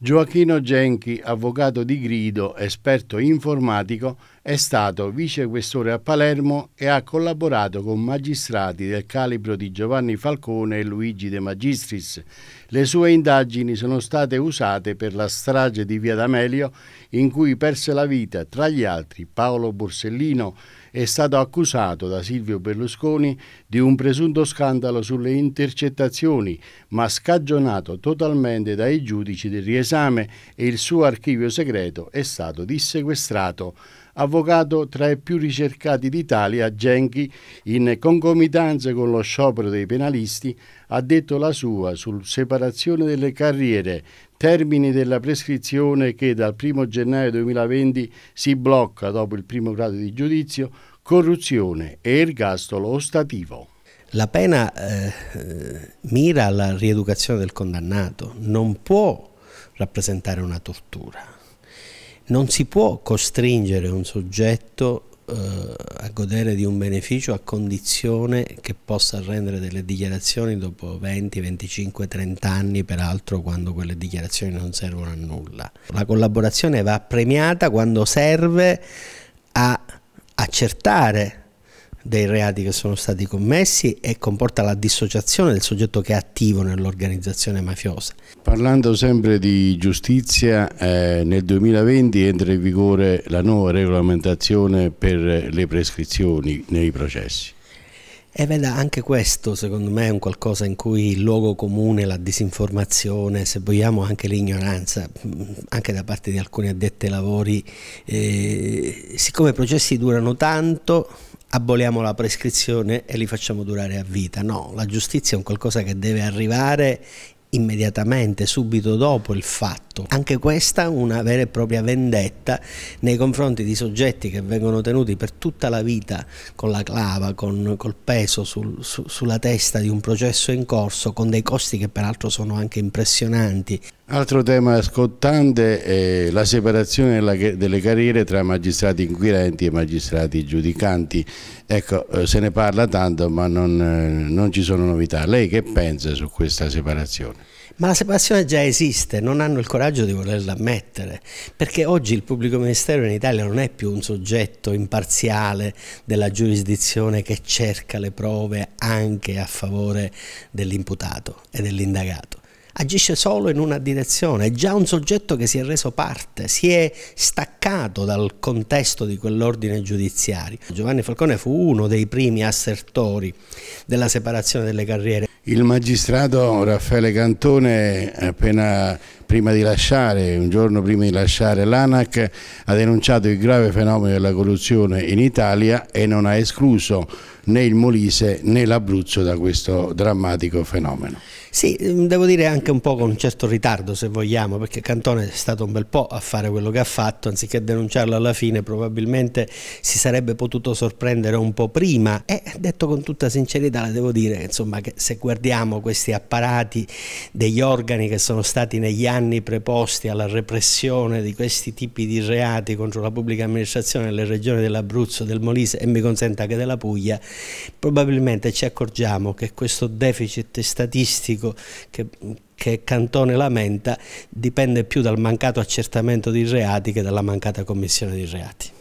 Gioachino Genchi, avvocato di Grido, esperto informatico, è stato vicequestore a Palermo e ha collaborato con magistrati del calibro di Giovanni Falcone e Luigi De Magistris. Le sue indagini sono state usate per la strage di Via D'Amelio in cui perse la vita, tra gli altri, Paolo Borsellino è stato accusato da Silvio Berlusconi di un presunto scandalo sulle intercettazioni, ma scagionato totalmente dai giudici del riesame e il suo archivio segreto è stato dissequestrato avvocato tra i più ricercati d'Italia, Genchi, in concomitanza con lo sciopero dei penalisti, ha detto la sua sul separazione delle carriere, termini della prescrizione che dal 1 gennaio 2020 si blocca dopo il primo grado di giudizio, corruzione e ergastolo ostativo. La pena eh, mira alla rieducazione del condannato, non può rappresentare una tortura non si può costringere un soggetto eh, a godere di un beneficio a condizione che possa rendere delle dichiarazioni dopo 20, 25, 30 anni, peraltro quando quelle dichiarazioni non servono a nulla. La collaborazione va premiata quando serve a accertare dei reati che sono stati commessi e comporta la dissociazione del soggetto che è attivo nell'organizzazione mafiosa. Parlando sempre di giustizia, eh, nel 2020 entra in vigore la nuova regolamentazione per le prescrizioni nei processi. E veda, anche questo secondo me è un qualcosa in cui il luogo comune, la disinformazione, se vogliamo anche l'ignoranza, anche da parte di alcuni addetti ai lavori, eh, siccome i processi durano tanto, aboliamo la prescrizione e li facciamo durare a vita. No, la giustizia è un qualcosa che deve arrivare immediatamente, subito dopo il fatto. Anche questa è una vera e propria vendetta nei confronti di soggetti che vengono tenuti per tutta la vita con la clava, con, col peso sul, su, sulla testa di un processo in corso, con dei costi che peraltro sono anche impressionanti. Altro tema scottante è la separazione delle carriere tra magistrati inquirenti e magistrati giudicanti. Ecco, eh, se ne parla tanto ma non, eh, non ci sono novità. Lei che pensa su questa separazione? Ma la separazione già esiste, non hanno il coraggio di volerla ammettere, perché oggi il pubblico ministero in Italia non è più un soggetto imparziale della giurisdizione che cerca le prove anche a favore dell'imputato e dell'indagato agisce solo in una direzione, è già un soggetto che si è reso parte, si è staccato dal contesto di quell'ordine giudiziario. Giovanni Falcone fu uno dei primi assertori della separazione delle carriere. Il magistrato Raffaele Cantone appena prima di lasciare, un giorno prima di lasciare l'ANAC, ha denunciato il grave fenomeno della corruzione in Italia e non ha escluso né il Molise né l'Abruzzo da questo drammatico fenomeno. Sì, mm, devo dire anche un po' con un certo ritardo se vogliamo, perché Cantone è stato un bel po' a fare quello che ha fatto, anziché denunciarlo alla fine probabilmente si sarebbe potuto sorprendere un po' prima e detto con tutta sincerità devo dire insomma, che se guardiamo questi apparati degli organi che sono stati negli anni anni preposti alla repressione di questi tipi di reati contro la pubblica amministrazione nelle regioni dell'Abruzzo, del Molise e mi consente anche della Puglia, probabilmente ci accorgiamo che questo deficit statistico che, che Cantone lamenta dipende più dal mancato accertamento di reati che dalla mancata commissione di reati.